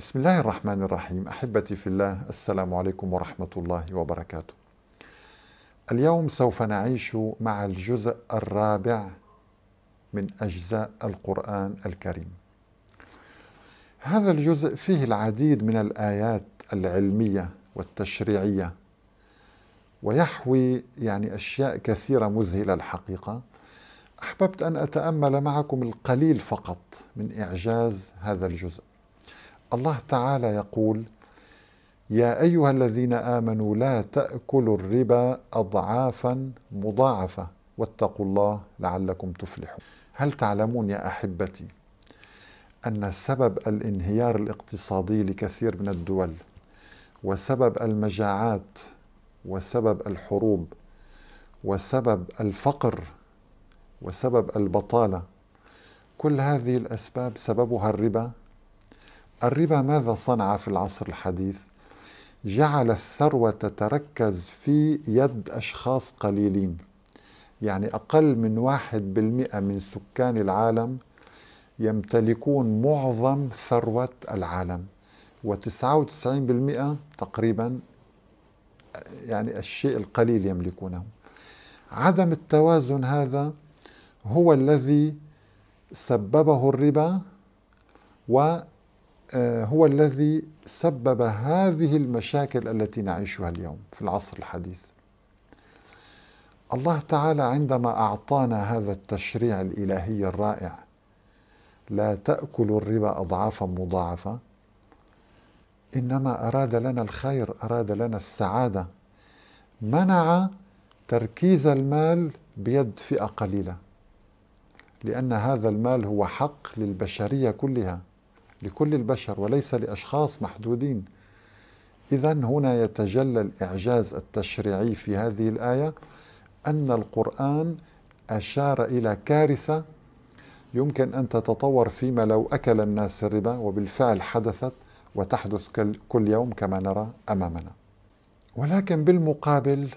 بسم الله الرحمن الرحيم احبتي في الله السلام عليكم ورحمه الله وبركاته. اليوم سوف نعيش مع الجزء الرابع من اجزاء القران الكريم. هذا الجزء فيه العديد من الايات العلميه والتشريعيه ويحوي يعني اشياء كثيره مذهله الحقيقه. احببت ان اتامل معكم القليل فقط من اعجاز هذا الجزء. الله تعالى يقول يا ايها الذين امنوا لا تاكلوا الربا اضعافا مضاعفه واتقوا الله لعلكم تفلحون هل تعلمون يا احبتي ان سبب الانهيار الاقتصادي لكثير من الدول وسبب المجاعات وسبب الحروب وسبب الفقر وسبب البطاله كل هذه الاسباب سببها الربا الربا ماذا صنع في العصر الحديث جعل الثروه تتركز في يد اشخاص قليلين يعني اقل من واحد بالمئه من سكان العالم يمتلكون معظم ثروه العالم و99% تقريبا يعني الشيء القليل يملكونه عدم التوازن هذا هو الذي سببه الربا و آه، هو الذي سبب هذه المشاكل التي نعيشها اليوم في العصر الحديث الله تعالى عندما اعطانا هذا التشريع الالهي الرائع لا تاكلوا الربا اضعافا مضاعفه انما اراد لنا الخير اراد لنا السعاده منع تركيز المال بيد فئه قليله لان هذا المال هو حق للبشريه كلها لكل البشر وليس لأشخاص محدودين إذا هنا يتجلى الإعجاز التشريعي في هذه الآية أن القرآن أشار إلى كارثة يمكن أن تتطور فيما لو أكل الناس الربا وبالفعل حدثت وتحدث كل يوم كما نرى أمامنا ولكن بالمقابل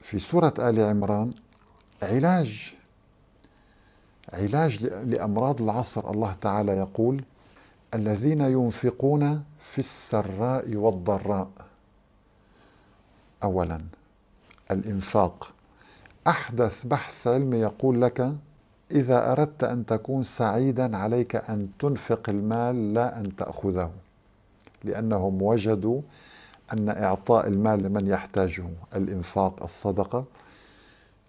في سورة آل عمران علاج علاج لامراض العصر الله تعالى يقول الذين ينفقون في السراء والضراء اولا الانفاق احدث بحث علمي يقول لك اذا اردت ان تكون سعيدا عليك ان تنفق المال لا ان تاخذه لانهم وجدوا ان اعطاء المال لمن يحتاجه الانفاق الصدقه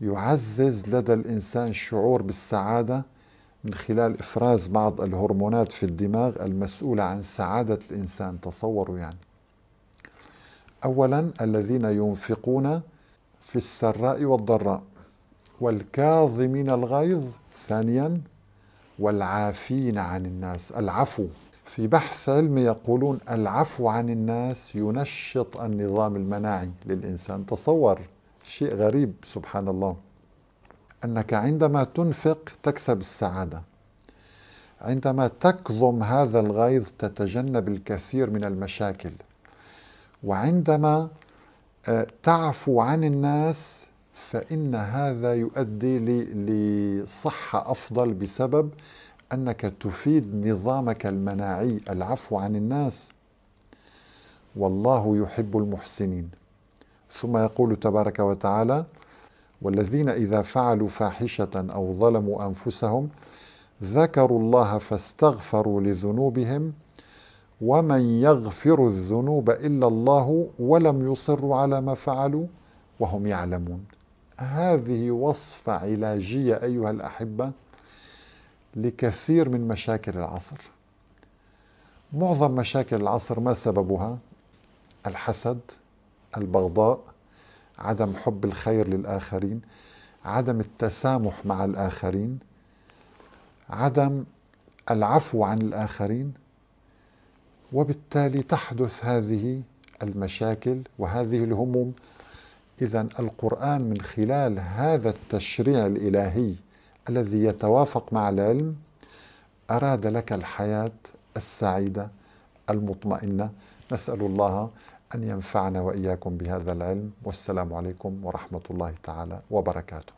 يعزز لدى الإنسان الشعور بالسعادة من خلال إفراز بعض الهرمونات في الدماغ المسؤولة عن سعادة الإنسان تصوروا يعني أولا الذين ينفقون في السراء والضراء والكاظمين الغيظ ثانيا والعافين عن الناس العفو في بحث علمي يقولون العفو عن الناس ينشط النظام المناعي للإنسان تصور شيء غريب سبحان الله انك عندما تنفق تكسب السعاده عندما تكظم هذا الغيظ تتجنب الكثير من المشاكل وعندما آه، تعفو عن الناس فان هذا يؤدي لصحه افضل بسبب انك تفيد نظامك المناعي العفو عن الناس والله يحب المحسنين ثم يقول تبارك وتعالى والذين إذا فعلوا فاحشة أو ظلموا أنفسهم ذكروا الله فاستغفروا لذنوبهم ومن يغفر الذنوب إلا الله ولم يصروا على ما فعلوا وهم يعلمون هذه وصفة علاجية أيها الأحبة لكثير من مشاكل العصر معظم مشاكل العصر ما سببها الحسد البغضاء عدم حب الخير للآخرين عدم التسامح مع الآخرين عدم العفو عن الآخرين وبالتالي تحدث هذه المشاكل وهذه الهموم إذا القرآن من خلال هذا التشريع الإلهي الذي يتوافق مع العلم أراد لك الحياة السعيدة المطمئنة نسأل الله أن ينفعنا وإياكم بهذا العلم والسلام عليكم ورحمة الله تعالى وبركاته